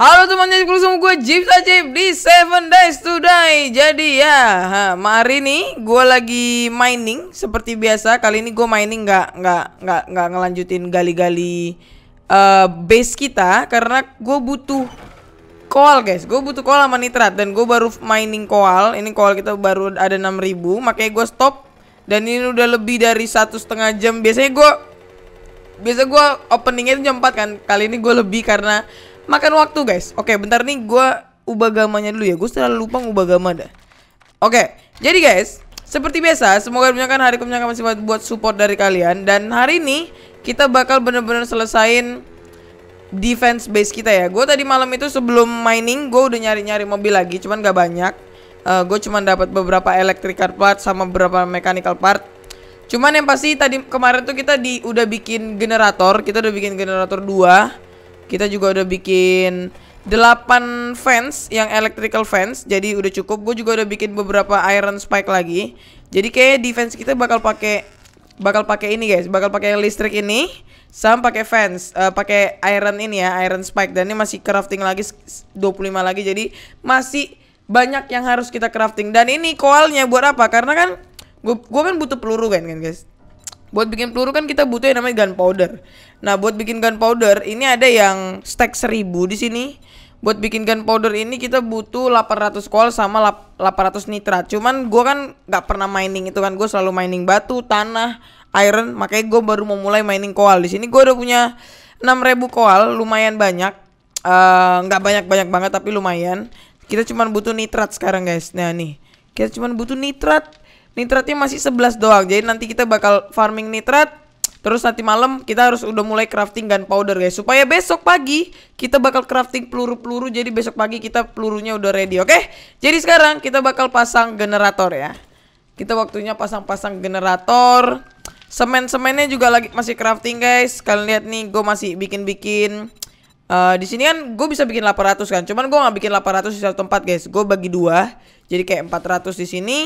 Halo teman-teman, semua gue Jeep saja di seven Days to Die Jadi ya, hari ini gue lagi mining seperti biasa Kali ini gue mining nggak nggak nggak nggak ngelanjutin gali-gali uh, base kita Karena gue butuh koal guys Gue butuh koal sama nitrat Dan gue baru mining koal Ini koal kita baru ada 6000 Makanya gue stop Dan ini udah lebih dari satu setengah jam Biasanya gue Biasa gue openingnya itu jam 4 kan Kali ini gue lebih karena Makan waktu guys. Oke, bentar nih gue ubah gamanya dulu ya. Gue selalu lupa ngubah gama dah. Oke, jadi guys, seperti biasa, semoga menyenangkan hari kemenangan masih buat support dari kalian dan hari ini kita bakal bener-bener selesain defense base kita ya. Gue tadi malam itu sebelum mining, gue udah nyari-nyari mobil lagi, cuman gak banyak. Uh, eh, gue cuman dapat beberapa car part sama beberapa mechanical part. Cuman yang pasti tadi kemarin tuh kita di udah bikin generator, kita udah bikin generator 2 kita juga udah bikin 8 fans yang electrical fans jadi udah cukup gue juga udah bikin beberapa iron spike lagi jadi kayak defense kita bakal pakai bakal pakai ini guys bakal pakai listrik ini sama pakai fans uh, pakai iron ini ya iron spike dan ini masih crafting lagi 25 lagi jadi masih banyak yang harus kita crafting dan ini koalnya buat apa karena kan gue kan butuh peluru kan kan guys Buat bikin peluru kan kita butuh yang namanya gunpowder. Nah, buat bikin gunpowder ini ada yang stack 1000 di sini. Buat bikin gunpowder ini kita butuh 800 coal sama 800 nitrat. Cuman gua kan nggak pernah mining itu kan. Gue selalu mining batu, tanah, iron. Makanya gue baru mau mulai mining coal. Di sini gua udah punya 6000 coal, lumayan banyak. Eh, nggak uh, banyak-banyak banget tapi lumayan. Kita cuman butuh nitrat sekarang guys. Nah nih, kita cuman butuh nitrat nitratnya masih 11 doang. Jadi nanti kita bakal farming nitrat Terus nanti malam kita harus udah mulai crafting gunpowder guys Supaya besok pagi kita bakal crafting peluru-peluru Jadi besok pagi kita pelurunya udah ready oke okay? Jadi sekarang kita bakal pasang generator ya Kita waktunya pasang-pasang generator Semen-semennya juga lagi masih crafting guys Kalian lihat nih gue masih bikin-bikin Uh, di sini kan gue bisa bikin 800 kan, cuman gue nggak bikin 800 di satu tempat guys, gue bagi dua, jadi kayak 400 di sini,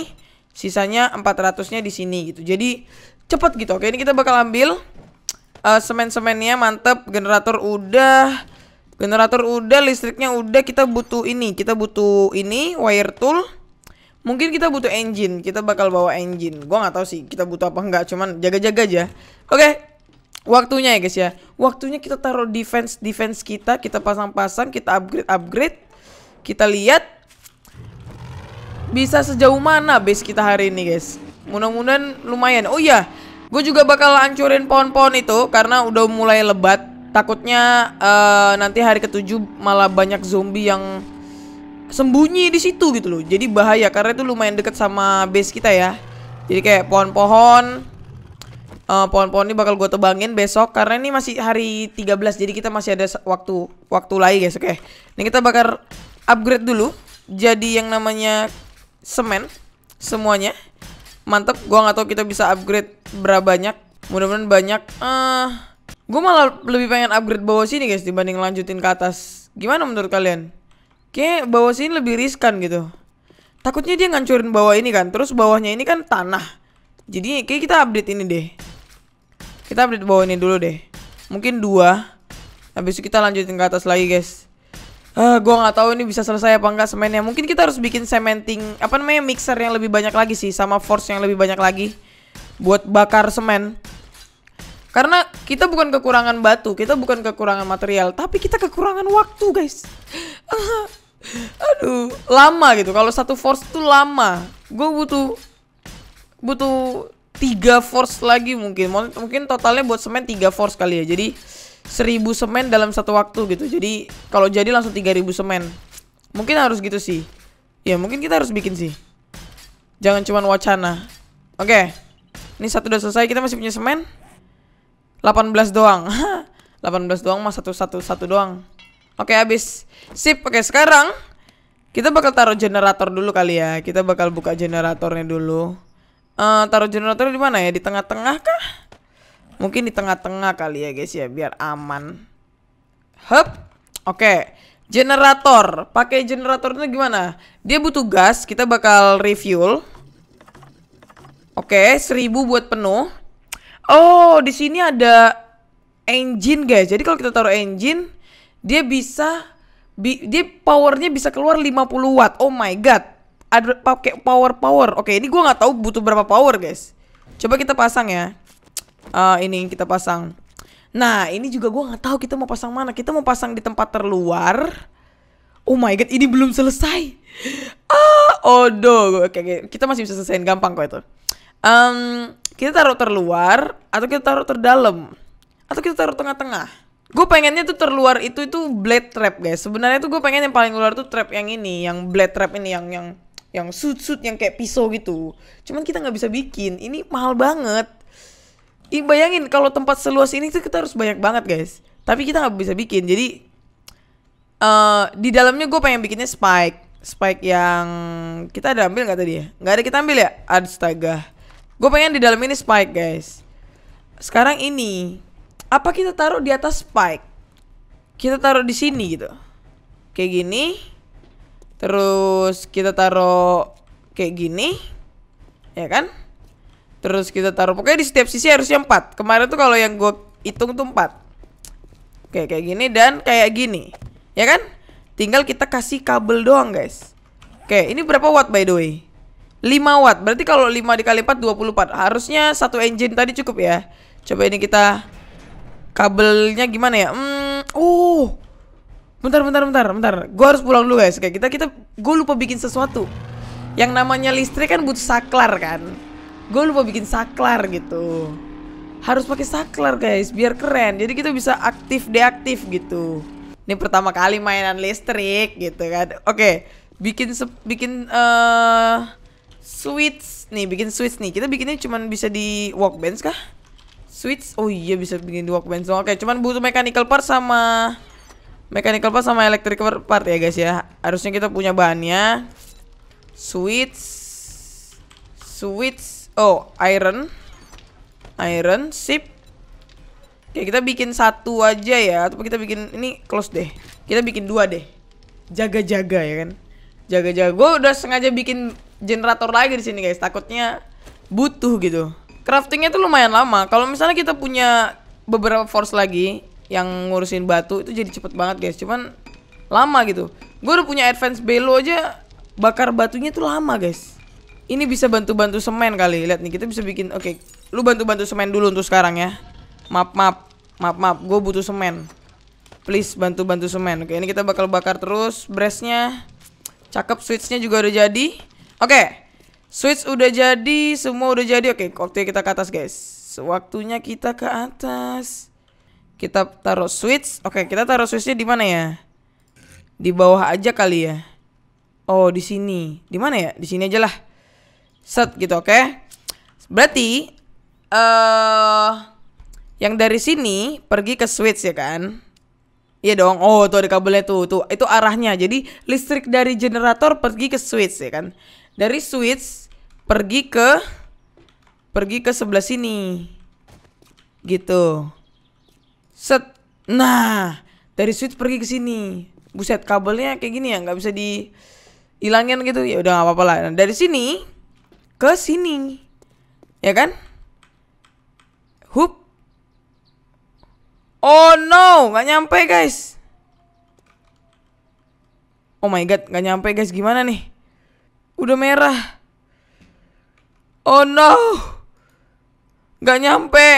sisanya 400-nya di sini gitu. Jadi cepet gitu. Oke, ini kita bakal ambil uh, semen-semennya mantep, generator udah, generator udah, listriknya udah. Kita butuh ini, kita butuh ini wire tool. Mungkin kita butuh engine, kita bakal bawa engine. Gua nggak tahu sih kita butuh apa enggak, cuman jaga-jaga aja. Oke. Waktunya ya guys ya. Waktunya kita taruh defense defense kita, kita pasang-pasang, kita upgrade upgrade. Kita lihat bisa sejauh mana base kita hari ini guys Mudah-mudahan lumayan Oh iya Gue juga bakal hancurin pohon-pohon itu Karena udah mulai lebat Takutnya uh, nanti hari ketujuh malah banyak zombie yang sembunyi di situ gitu loh. Jadi bahaya karena itu lumayan deket sama base kita ya. Jadi kayak pohon-pohon pohon eh, pohon-pohon ini bakal gue tebangin besok karena ini masih hari 13 jadi kita masih ada waktu waktu lagi guys oke okay. ini kita bakal upgrade dulu jadi yang namanya semen semuanya. Mantep, gua nggak tahu kita bisa upgrade berapa banyak. Mudah-mudahan banyak. uh, gua malah lebih pengen upgrade bawah sini guys dibanding lanjutin ke atas. Gimana menurut kalian? Kayak bawah sini lebih riskan gitu. Takutnya dia ngancurin bawah ini kan. Terus bawahnya ini kan tanah. Jadi kayak kita update ini deh. Kita update bawah ini dulu deh. Mungkin dua. Habis itu kita lanjutin ke atas lagi guys. Uh, eh, gue nggak tahu ini bisa selesai apa enggak semennya. Mungkin kita harus bikin cementing apa namanya mixer yang lebih banyak lagi sih, sama force yang lebih banyak lagi buat bakar semen. Karena kita bukan kekurangan batu, kita bukan kekurangan material, tapi kita kekurangan waktu guys. Aduh, lama gitu. Kalau satu force tuh lama. Gue butuh butuh tiga force lagi mungkin. Mungkin totalnya buat semen tiga force kali ya. Jadi 1000 semen dalam satu waktu gitu. Jadi kalau jadi langsung 3000 semen. Mungkin harus gitu sih. Ya mungkin kita harus bikin sih. Jangan cuma wacana. Oke. Okay. Ini satu udah selesai, kita masih punya semen. 18 doang. 18 doang mas satu satu satu doang. Oke, okay, habis. Sip. Oke, okay, sekarang kita bakal taruh generator dulu kali ya. Kita bakal buka generatornya dulu. Uh, taruh generator di mana ya? Di tengah-tengah kah? Mungkin di tengah-tengah kali ya guys ya, biar aman. Hup. Oke. Generator. Pakai generatornya gimana? Dia butuh gas, kita bakal refuel. Oke, seribu buat penuh. Oh, di sini ada engine guys. Jadi kalau kita taruh engine, dia bisa bi dia powernya bisa keluar 50 watt. Oh my god. Ada pakai power power. Oke, ini gua nggak tahu butuh berapa power guys. Coba kita pasang ya uh, ini kita pasang. Nah, ini juga gue nggak tahu kita mau pasang mana. Kita mau pasang di tempat terluar. Oh my god, ini belum selesai. Ah, odo. Oke, okay, kita masih bisa selesaiin gampang kok itu. Um, kita taruh terluar atau kita taruh terdalam atau kita taruh tengah-tengah. Gue pengennya tuh terluar itu itu blade trap guys. Sebenarnya tuh gue pengen yang paling luar tuh trap yang ini, yang blade trap ini, yang yang yang sud-sud yang kayak pisau gitu. Cuman kita nggak bisa bikin. Ini mahal banget. Ih bayangin kalau tempat seluas ini tuh kita harus banyak banget guys. Tapi kita nggak bisa bikin. Jadi uh, di dalamnya gue pengen bikinnya spike. Spike yang kita ada ambil nggak tadi ya? Nggak ada kita ambil ya? Astaga. Gue pengen di dalam ini spike guys. Sekarang ini apa kita taruh di atas spike? Kita taruh di sini gitu. Kayak gini. Terus kita taruh kayak gini. Ya kan? Terus kita taruh Pokoknya di setiap sisi harusnya 4 Kemarin tuh kalau yang gue hitung tuh 4 Oke kayak gini dan kayak gini Ya kan? Tinggal kita kasih kabel doang guys Oke ini berapa watt by the way? 5 watt Berarti kalau 5 dikali 4 24 Harusnya satu engine tadi cukup ya Coba ini kita Kabelnya gimana ya? Hmm, oh Bentar, bentar, bentar, bentar. Gue harus pulang dulu guys. Kayak kita, kita, gue lupa bikin sesuatu. Yang namanya listrik kan butuh saklar kan gue lupa bikin saklar gitu harus pakai saklar guys biar keren jadi kita bisa aktif deaktif gitu ini pertama kali mainan listrik gitu kan oke okay. bikin bikin uh, switch nih bikin switch nih kita bikinnya cuma bisa di workbench kah switch oh iya bisa bikin di workbench oke okay, cuman butuh mechanical part sama mechanical part sama electric part ya guys ya harusnya kita punya bahannya switch switch Oh, iron. Iron, sip. Oke, kita bikin satu aja ya. Atau kita bikin, ini close deh. Kita bikin dua deh. Jaga-jaga ya kan. Jaga-jaga. Gue udah sengaja bikin generator lagi di sini guys. Takutnya butuh gitu. Craftingnya tuh lumayan lama. Kalau misalnya kita punya beberapa force lagi yang ngurusin batu itu jadi cepet banget guys. Cuman lama gitu. Gue udah punya advance belo aja bakar batunya tuh lama guys ini bisa bantu-bantu semen kali. Lihat nih, kita bisa bikin oke. Okay, lu bantu-bantu semen dulu untuk sekarang ya. Map map map map. Gue butuh semen. Please bantu-bantu semen. Oke, okay, ini kita bakal bakar terus breastnya. Cakep switchnya juga udah jadi. Oke. Okay, switch udah jadi, semua udah jadi. Oke, okay, waktunya kita ke atas, guys. Waktunya kita ke atas. Kita taruh switch. Oke, okay, kita taruh switchnya di mana ya? Di bawah aja kali ya. Oh, di sini. Di mana ya? Di sini aja lah set gitu oke okay? berarti eh uh, yang dari sini pergi ke switch ya kan Iya dong. Oh, tuh ada kabelnya tuh. Tuh, itu arahnya. Jadi listrik dari generator pergi ke switch ya kan. Dari switch pergi ke pergi ke sebelah sini. Gitu. Set. Nah, dari switch pergi ke sini. Buset, kabelnya kayak gini ya, nggak bisa dihilangin gitu. Ya udah nggak apa-apa lah. Nah, dari sini ke sini. Ya kan? Hup. Oh no, nggak nyampe guys. Oh my god, nggak nyampe guys. Gimana nih? Udah merah. Oh no. Nggak nyampe.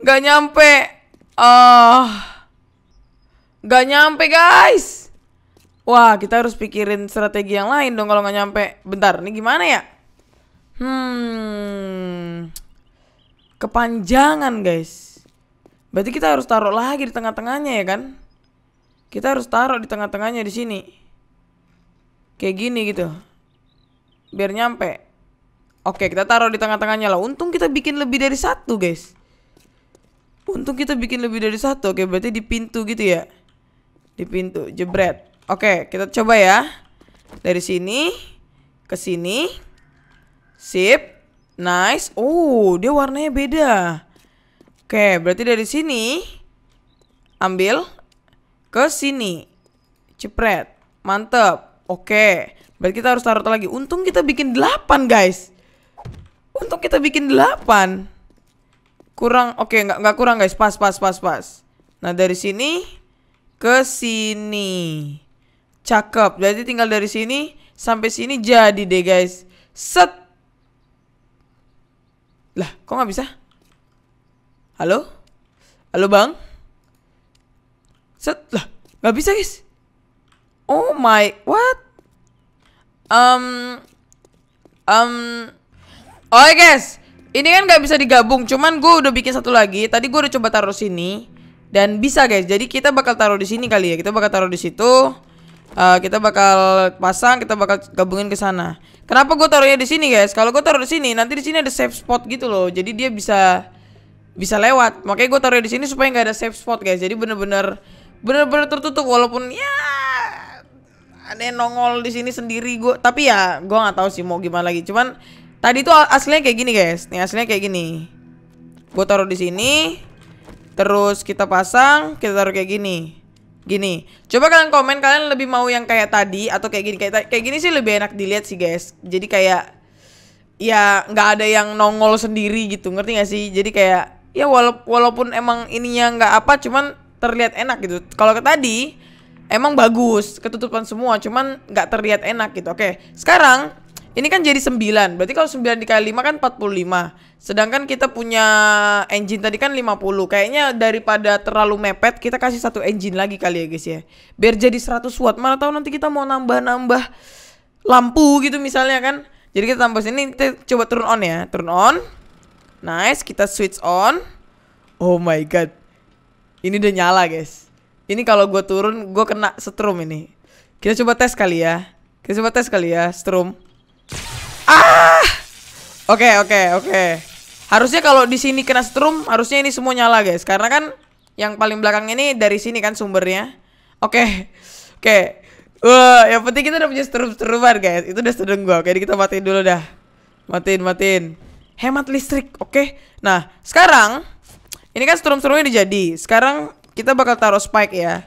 Nggak nyampe. Ah. Uh, nggak nyampe guys. Wah, kita harus pikirin strategi yang lain dong kalau nggak nyampe. Bentar, nih gimana ya? Hmm. Kepanjangan, guys. Berarti kita harus taruh lagi di tengah-tengahnya ya kan? Kita harus taruh di tengah-tengahnya di sini. Kayak gini gitu. Biar nyampe. Oke, kita taruh di tengah-tengahnya lah. Untung kita bikin lebih dari satu, guys. Untung kita bikin lebih dari satu. Oke, berarti di pintu gitu ya. Di pintu, jebret. Oke, kita coba ya. Dari sini ke sini, Sip. Nice. Oh, dia warnanya beda. Oke, berarti dari sini ambil ke sini. Cepret. Mantep. Oke. Berarti kita harus taruh lagi. Untung kita bikin 8, guys. Untung kita bikin 8. Kurang oke, nggak nggak kurang, guys. Pas pas pas pas. Nah, dari sini ke sini. Cakep. Berarti tinggal dari sini sampai sini jadi deh, guys. Set lah, kok nggak bisa? Halo? Halo bang? Set, lah, nggak bisa guys. Oh my, what? Um, um, oke oh, guys, ini kan nggak bisa digabung. Cuman gue udah bikin satu lagi. Tadi gue udah coba taruh sini dan bisa guys. Jadi kita bakal taruh di sini kali ya. Kita bakal taruh di situ. Uh, kita bakal pasang, kita bakal gabungin ke sana. Kenapa gue taruhnya di sini guys? Kalau gue taruh di sini, nanti di sini ada safe spot gitu loh. Jadi dia bisa bisa lewat. Makanya gue taruh di sini supaya nggak ada safe spot guys. Jadi bener-bener bener-bener tertutup walaupun ya ada nongol di sini sendiri gue. Tapi ya gue nggak tahu sih mau gimana lagi. Cuman tadi itu aslinya kayak gini guys. Nih aslinya kayak gini. Gue taruh di sini. Terus kita pasang, kita taruh kayak gini. Gini, coba kalian komen kalian lebih mau yang kayak tadi atau kayak gini kayak kayak gini sih lebih enak dilihat sih guys. Jadi kayak ya nggak ada yang nongol sendiri gitu, ngerti gak sih? Jadi kayak ya wala walaupun emang ininya nggak apa, cuman terlihat enak gitu. Kalau ke tadi emang bagus ketutupan semua, cuman nggak terlihat enak gitu. Oke, sekarang ini kan jadi 9. Berarti kalau 9 dikali 5 kan 45. Sedangkan kita punya engine tadi kan 50. Kayaknya daripada terlalu mepet, kita kasih satu engine lagi kali ya guys ya. Biar jadi 100 watt. Mana tahu nanti kita mau nambah-nambah lampu gitu misalnya kan. Jadi kita tambah sini, kita coba turn on ya. turn on. Nice, kita switch on. Oh my god. Ini udah nyala guys. Ini kalau gue turun, gue kena setrum ini. Kita coba tes kali ya. Kita coba tes kali ya, setrum. Ah. Oke, okay, oke, okay, oke. Okay. Harusnya kalau di sini kena strum, harusnya ini semua nyala, guys. Karena kan yang paling belakang ini dari sini kan sumbernya. Oke. Okay. Oke. Okay. Wah, eh, yang penting kita udah punya strum-struman, guys. Itu udah sedang gua. Oke, okay, kita matiin dulu dah. Matiin, matiin. Hemat listrik, oke. Nah, sekarang ini kan strum-strumnya udah jadi. Sekarang kita bakal taruh spike ya.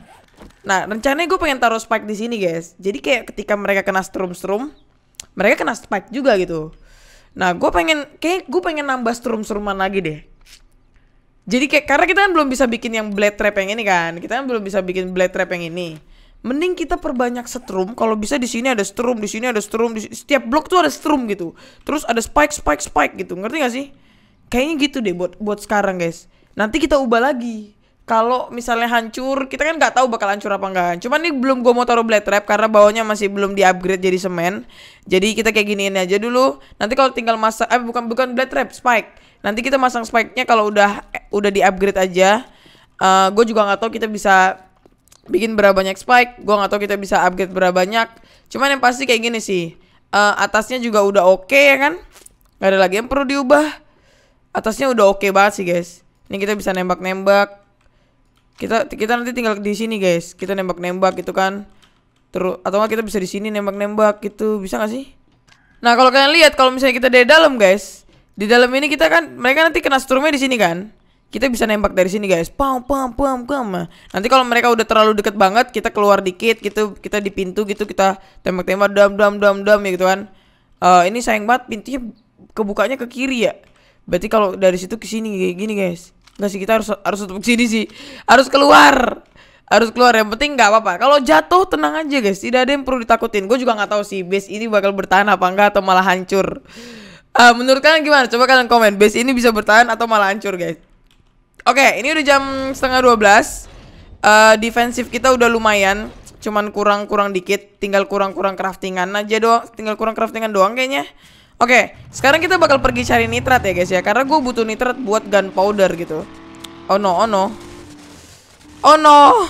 Nah, rencananya gue pengen taruh spike di sini, guys. Jadi kayak ketika mereka kena strum-strum, mereka kena spike juga gitu. Nah, gue pengen, kayak gue pengen nambah serum seruman lagi deh. Jadi kayak, karena kita kan belum bisa bikin yang blade trap yang ini kan. Kita kan belum bisa bikin blade trap yang ini. Mending kita perbanyak strum. Kalau bisa di sini ada strum, di sini ada strum. Di, setiap blok tuh ada strum gitu. Terus ada spike, spike, spike gitu. Ngerti gak sih? Kayaknya gitu deh buat buat sekarang guys. Nanti kita ubah lagi kalau misalnya hancur, kita kan nggak tahu bakal hancur apa enggak. Cuman ini belum gue mau taruh blade trap karena bawahnya masih belum di-upgrade jadi semen. Jadi kita kayak giniin aja dulu. Nanti kalau tinggal masang eh bukan bukan blade trap, spike. Nanti kita masang spike-nya kalau udah eh, udah di-upgrade aja. Uh, eh, gue juga nggak tahu kita bisa bikin berapa banyak spike. Gue nggak tahu kita bisa upgrade berapa banyak. Cuman yang pasti kayak gini sih. Uh, atasnya juga udah oke okay, ya kan? Gak ada lagi yang perlu diubah. Atasnya udah oke okay banget sih guys. Ini kita bisa nembak-nembak kita kita nanti tinggal di sini guys. Kita nembak-nembak gitu kan. Terus atau nggak kita bisa di sini nembak-nembak gitu. Bisa nggak sih? Nah, kalau kalian lihat kalau misalnya kita di dalam guys, di dalam ini kita kan mereka nanti kena strumnya di sini kan. Kita bisa nembak dari sini guys. Pam pam pam pam. Nanti kalau mereka udah terlalu deket banget, kita keluar dikit gitu, kita di pintu gitu kita tembak-tembak dam dam dam dam ya gitu kan. Uh, ini sayang banget pintunya kebukanya ke kiri ya. Berarti kalau dari situ ke sini kayak gini guys nggak sih kita harus harus tutup sini sih. Harus keluar. Harus keluar yang penting nggak apa-apa. Kalau jatuh tenang aja guys, tidak ada yang perlu ditakutin. Gue juga nggak tahu sih base ini bakal bertahan apa enggak atau malah hancur. Uh, menurut kalian gimana? Coba kalian komen. Base ini bisa bertahan atau malah hancur guys. Oke, okay, ini udah jam setengah 12 uh, eh, Defensif kita udah lumayan Cuman kurang-kurang dikit Tinggal kurang-kurang craftingan aja doang Tinggal kurang craftingan doang kayaknya Oke, sekarang kita bakal pergi cari nitrat ya guys ya. Karena gue butuh nitrat buat gunpowder gitu. Oh no, oh no. Oh no.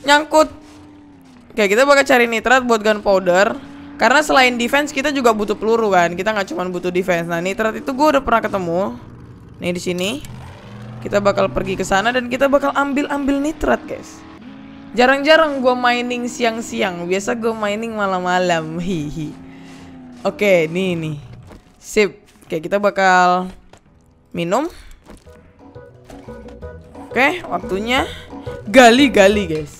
Nyangkut. Oke, kita bakal cari nitrat buat gunpowder. Karena selain defense kita juga butuh peluru kan. Kita nggak cuma butuh defense. Nah, nitrat itu gue udah pernah ketemu. Nih di sini. Kita bakal pergi ke sana dan kita bakal ambil-ambil nitrat, guys. Jarang-jarang gue mining siang-siang. Biasa gue mining malam-malam. Hihi. Oke, ini nih. Sip. Oke, kita bakal minum. Oke, waktunya gali-gali, guys.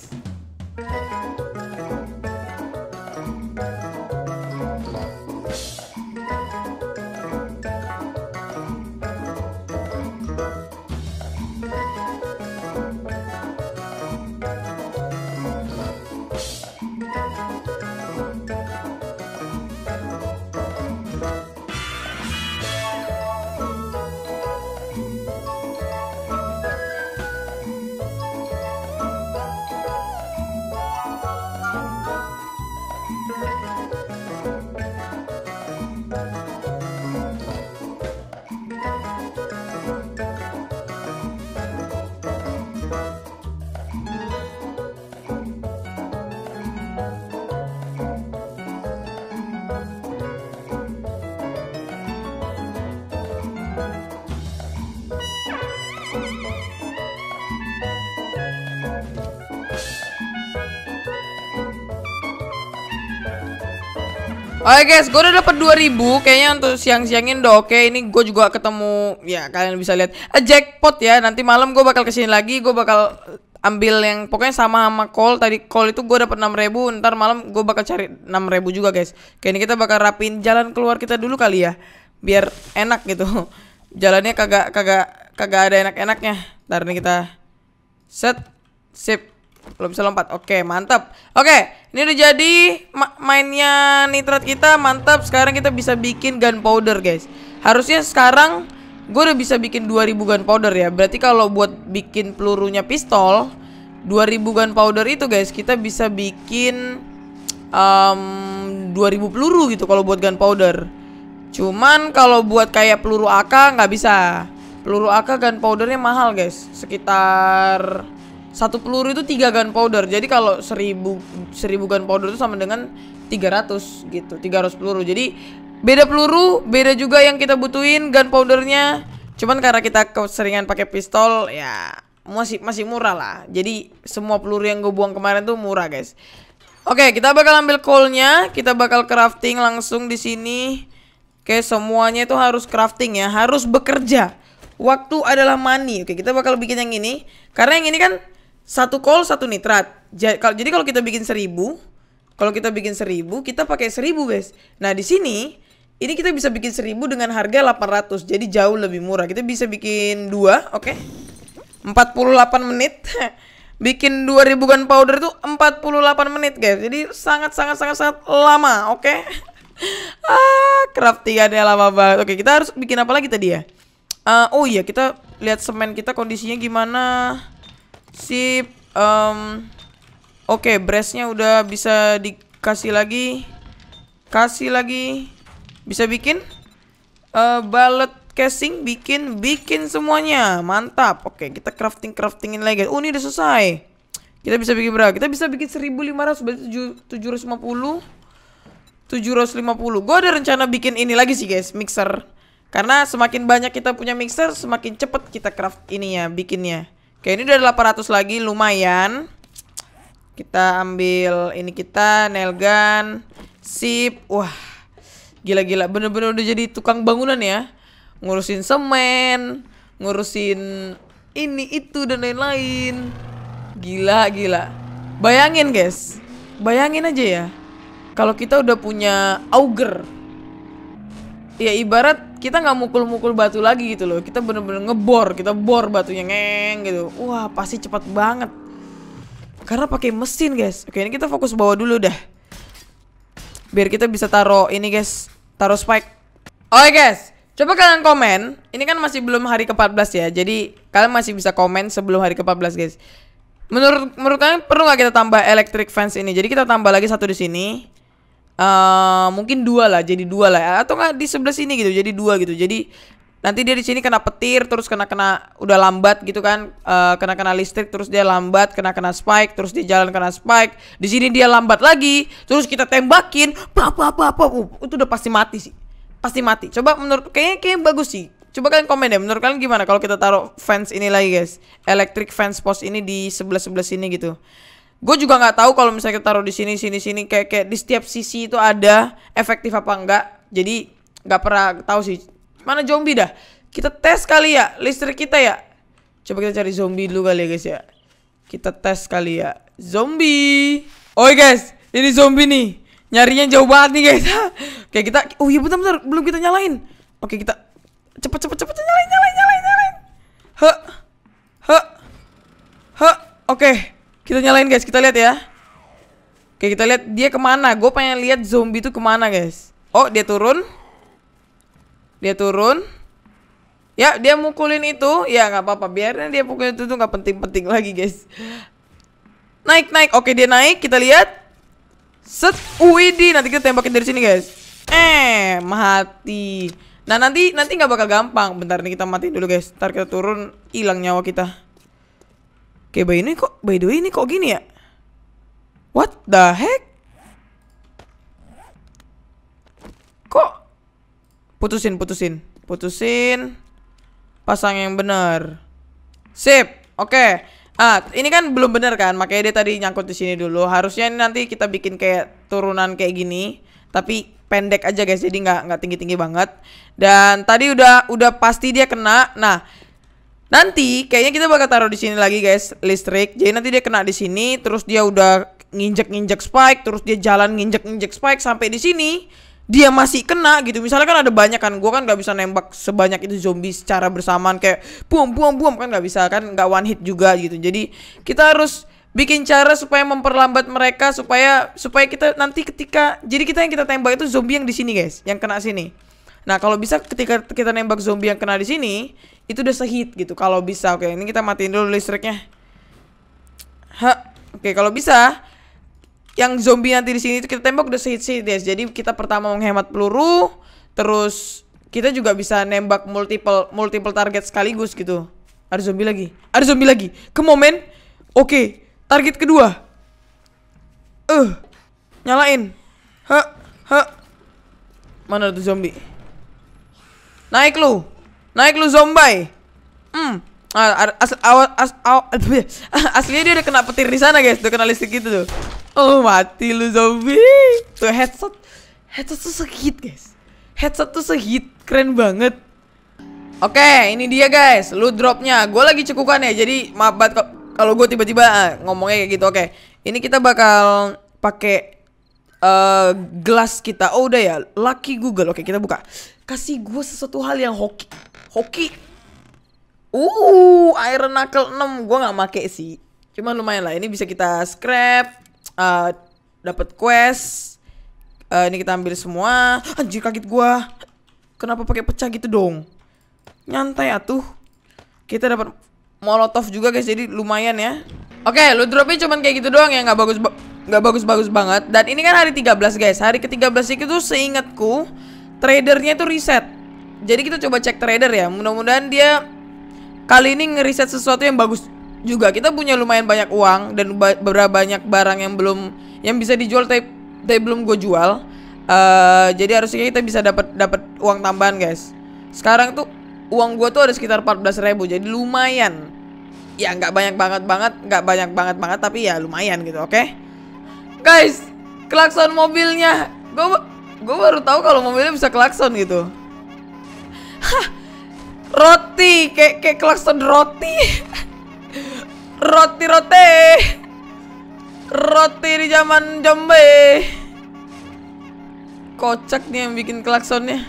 Oke guys, gue udah dapet 2000 Kayaknya untuk siang-siangin udah oke Ini gue juga ketemu, ya kalian bisa lihat A jackpot ya, nanti malam gue bakal kesini lagi Gue bakal ambil yang pokoknya sama sama call Tadi call itu gue dapet 6000 Ntar malam gue bakal cari 6000 juga guys Kayaknya kita bakal rapin jalan keluar kita dulu kali ya Biar enak gitu Jalannya kagak kagak kagak ada enak-enaknya Ntar nih kita Set Sip belum bisa lompat. Oke, mantap. Oke, ini udah jadi ma mainnya nitrat kita. Mantap. Sekarang kita bisa bikin gunpowder, guys. Harusnya sekarang gue udah bisa bikin 2000 gunpowder ya. Berarti kalau buat bikin pelurunya pistol, 2000 gunpowder itu, guys, kita bisa bikin um, 2000 peluru gitu kalau buat gunpowder. Cuman kalau buat kayak peluru AK nggak bisa. Peluru AK gunpowdernya mahal, guys. Sekitar satu peluru itu tiga gunpowder. Jadi kalau seribu seribu gunpowder itu sama dengan 300 gitu, 300 peluru. Jadi beda peluru, beda juga yang kita butuhin gunpowdernya. Cuman karena kita keseringan pakai pistol, ya masih masih murah lah. Jadi semua peluru yang gue buang kemarin tuh murah, guys. Oke, kita bakal ambil coalnya, kita bakal crafting langsung di sini. Oke, semuanya itu harus crafting ya, harus bekerja. Waktu adalah money. Oke, kita bakal bikin yang ini karena yang ini kan satu kol satu nitrat. Jadi kalau kita bikin seribu, kalau kita bikin seribu, kita pakai seribu guys. Nah di sini ini kita bisa bikin seribu dengan harga 800 jadi jauh lebih murah. Kita bisa bikin dua, oke? Okay? 48 menit. bikin 2000 powder itu 48 menit guys. Jadi sangat sangat sangat sangat lama, oke? Okay? ah, ada lama banget. Oke, okay, kita harus bikin apa lagi tadi ya? Uh, oh iya, kita lihat semen kita kondisinya gimana. Sip. Um, Oke, okay, breastnya udah bisa dikasih lagi. Kasih lagi. Bisa bikin uh, balet casing, bikin bikin semuanya. Mantap. Oke, okay, kita crafting craftingin lagi. Oh, ini udah selesai. Kita bisa bikin berapa? Kita bisa bikin 1500 berarti 750 750. Gue ada rencana bikin ini lagi sih, guys, mixer. Karena semakin banyak kita punya mixer, semakin cepet kita craft ininya, bikinnya. Oke, ini udah 800 lagi, lumayan. Kita ambil ini kita, Nelgan sip. Wah, gila-gila. Bener-bener udah jadi tukang bangunan ya. Ngurusin semen, ngurusin ini, itu, dan lain-lain. Gila, gila. Bayangin guys, bayangin aja ya. Kalau kita udah punya auger. Ya ibarat kita nggak mukul-mukul batu lagi gitu loh kita bener-bener ngebor kita bor batunya ngeng gitu wah pasti cepat banget karena pakai mesin guys oke ini kita fokus bawa dulu dah biar kita bisa taruh ini guys taruh spike oke guys coba kalian komen ini kan masih belum hari ke-14 ya jadi kalian masih bisa komen sebelum hari ke-14 guys menurut menurut kalian perlu nggak kita tambah electric fence ini jadi kita tambah lagi satu di sini uh, mungkin dua lah jadi dua lah atau nggak di sebelah sini gitu jadi dua gitu jadi nanti dia di sini kena petir terus kena kena udah lambat gitu kan uh, kena kena listrik terus dia lambat kena kena spike terus dia jalan kena spike di sini dia lambat lagi terus kita tembakin apa apa apa uh, itu udah pasti mati sih pasti mati coba menurut kayaknya kayak bagus sih coba kalian komen deh menurut kalian gimana kalau kita taruh fans ini lagi guys electric fans post ini di sebelah sebelah sini gitu gue juga nggak tahu kalau misalnya kita taruh di sini sini sini kayak kayak di setiap sisi itu ada efektif apa enggak jadi nggak pernah tahu sih mana zombie dah kita tes kali ya listrik kita ya coba kita cari zombie dulu kali ya guys ya kita tes kali ya zombie oi guys ini zombie nih nyarinya jauh banget nih guys oke kita oh iya bentar bentar belum kita nyalain oke kita cepet cepet cepet nyalain nyalain nyalain nyalain he he he oke kita nyalain guys, kita lihat ya. Oke, kita lihat dia kemana. Gue pengen lihat zombie itu kemana guys. Oh, dia turun. Dia turun. Ya, dia mukulin itu. Ya, nggak apa-apa. Biarin dia mukulin itu tuh nggak penting-penting lagi guys. Naik, naik. Oke, dia naik. Kita lihat. Set. Widi. Nanti kita tembakin dari sini guys. Eh, mati. Nah nanti nanti nggak bakal gampang. Bentar nih kita matiin dulu guys. Ntar kita turun hilang nyawa kita. Kayak by ini kok by ini kok gini ya? What the heck? Kok putusin, putusin, putusin. Pasang yang benar. Sip. Oke. Okay. Ah, ini kan belum benar kan? Makanya dia tadi nyangkut di sini dulu. Harusnya ini nanti kita bikin kayak turunan kayak gini, tapi pendek aja guys. Jadi nggak nggak tinggi-tinggi banget. Dan tadi udah udah pasti dia kena. Nah, Nanti kayaknya kita bakal taruh di sini lagi guys listrik. Jadi nanti dia kena di sini, terus dia udah nginjek-nginjek spike, terus dia jalan nginjek-nginjek spike sampai di sini dia masih kena gitu. Misalnya kan ada banyak kan, gue kan nggak bisa nembak sebanyak itu zombie secara bersamaan kayak buang buang buang kan nggak bisa kan nggak one hit juga gitu. Jadi kita harus bikin cara supaya memperlambat mereka supaya supaya kita nanti ketika jadi kita yang kita tembak itu zombie yang di sini guys, yang kena sini. Nah, kalau bisa ketika kita nembak zombie yang kena di sini, itu udah sehit gitu. Kalau bisa, oke. Ini kita matiin dulu listriknya. Ha. Oke, kalau bisa yang zombie nanti di sini itu kita tembak udah sehit sih, guys. Jadi kita pertama menghemat peluru, terus kita juga bisa nembak multiple multiple target sekaligus gitu. Ada zombie lagi. Ada zombie lagi. Ke momen. Oke, target kedua. Eh. Uh, nyalain. Ha, ha. Mana tuh zombie? Naik lu. Naik lu zombie. Hmm. Ah, as, as, as, ya. aslinya dia udah kena petir di sana guys, udah kena listrik gitu tuh. Oh mati lu zombie. Tuh headset, headset tuh sehit guys. Headset tuh sehit, keren banget. Oke, okay, ini dia guys, lu dropnya. Gue lagi cekukan ya, jadi maaf banget kalau gue tiba-tiba ah, ngomongnya kayak gitu. Oke, okay. ini kita bakal pakai uh, gelas kita. Oh udah ya, Lucky Google. Oke, kita buka. Kasih gue sesuatu hal yang hoki. Hoki. Uh, Iron Knuckle 6 gue gak make sih. Cuman lumayan lah. Ini bisa kita scrap. Uh, eh, dapat quest. Uh, ini kita ambil semua. Anjir kaget gue. Kenapa pakai pecah gitu dong? Nyantai atuh. Kita dapat molotov juga guys. Jadi lumayan ya. Oke, okay, lu dropnya cuman kayak gitu doang ya nggak bagus nggak bagus-bagus banget. Dan ini kan hari 13 guys. Hari ke-13 itu seingatku tradernya itu reset. Jadi kita coba cek trader ya. Mudah-mudahan dia kali ini ngeriset sesuatu yang bagus juga. Kita punya lumayan banyak uang dan beberapa banyak barang yang belum yang bisa dijual tapi, tapi belum gue jual. Uh, jadi harusnya kita bisa dapat dapat uang tambahan guys. Sekarang tuh uang gue tuh ada sekitar ribu jadi lumayan. Ya nggak banyak banget banget, nggak banyak banget banget tapi ya lumayan gitu, oke? Okay? Guys, klakson mobilnya. Gue gue baru tahu kalau mobilnya bisa klakson gitu. Hah, roti kayak kayak klakson roti. roti roti. Roti di zaman Jombe. Kocak nih yang bikin klaksonnya.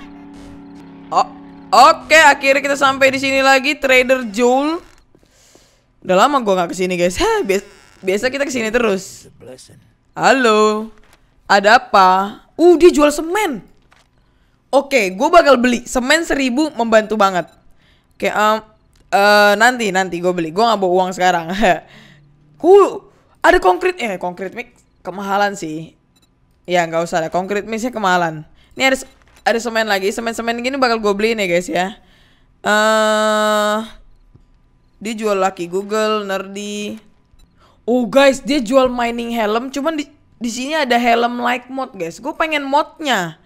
Oh, oke, okay, akhirnya kita sampai di sini lagi Trader Joel. Udah lama gue nggak kesini guys. Hah, biasa, biasa kita kesini terus. Halo, ada apa? Uh, dia jual semen. Oke, okay, gue bakal beli semen seribu membantu banget. Oke, okay, um, uh, eh, nanti nanti gue beli. Gue nggak bawa uang sekarang. Hulu, ada konkret eh konkret mix kemahalan sih. Ya nggak usah ada konkret mixnya kemahalan. Ini ada ada semen lagi, semen-semen gini bakal gue beli nih guys ya. Eh, uh, dijual laki Google, nerdi. Oh guys, dia jual mining helm, cuman di di sini ada helm like mod guys. Gue pengen modnya.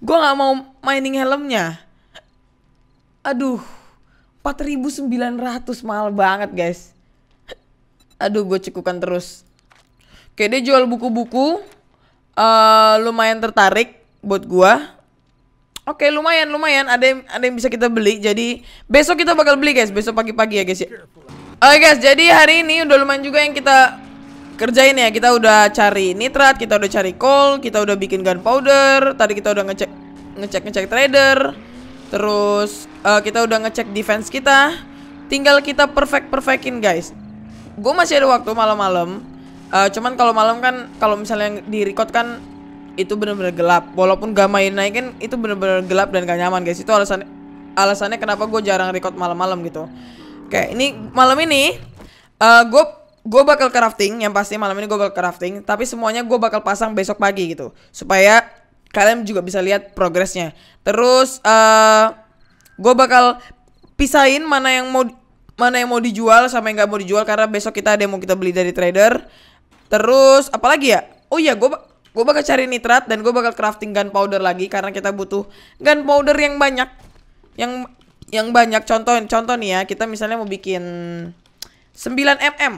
Gue nggak mau mining helmnya. Aduh, 4.900 mahal banget guys. Aduh, gue cekukan terus. Oke, dia jual buku-buku. Uh, lumayan tertarik buat gue. Oke, lumayan, lumayan. Ada yang, ada yang bisa kita beli. Jadi besok kita bakal beli guys. Besok pagi-pagi ya guys ya. Oke guys, jadi hari ini udah lumayan juga yang kita kerjain ya. Kita udah cari nitrat, kita udah cari coal, kita udah bikin gunpowder. Tadi kita udah ngecek ngecek ngecek trader. Terus uh, kita udah ngecek defense kita. Tinggal kita perfect perfectin guys. Gue masih ada waktu malam-malam. Uh, cuman kalau malam kan kalau misalnya di record kan itu bener-bener gelap. Walaupun gak main naikin kan, itu bener-bener gelap dan gak nyaman guys. Itu alasan alasannya kenapa gue jarang record malam-malam gitu. Oke, ini malam ini uh, eh, gue gue bakal crafting yang pasti malam ini gue bakal crafting, tapi semuanya gue bakal pasang besok pagi gitu supaya kalian juga bisa lihat progresnya. Terus uh, eh, gue bakal pisahin mana yang mau mana yang mau dijual sama yang gak mau dijual karena besok kita ada yang mau kita beli dari trader. Terus apalagi ya? Oh iya, gue gue bakal cari nitrat dan gue bakal crafting gunpowder lagi karena kita butuh gunpowder yang banyak yang yang banyak contoh contoh nih ya kita misalnya mau bikin 9 mm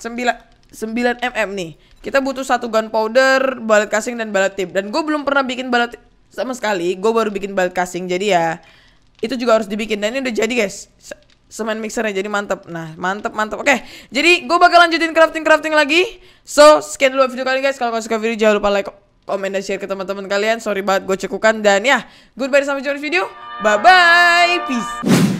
9 9 mm nih kita butuh satu gunpowder balat casing dan balat tip dan gue belum pernah bikin balat sama sekali gue baru bikin balat casing jadi ya itu juga harus dibikin dan ini udah jadi guys semen mixernya jadi mantep nah mantep mantep oke jadi gue bakal lanjutin crafting crafting lagi so sekian dulu video kali guys kalau kalian suka video jangan lupa like komen dan share ke teman-teman kalian. Sorry banget gue cekukan dan ya, goodbye sampai jumpa di video. Bye bye. Peace.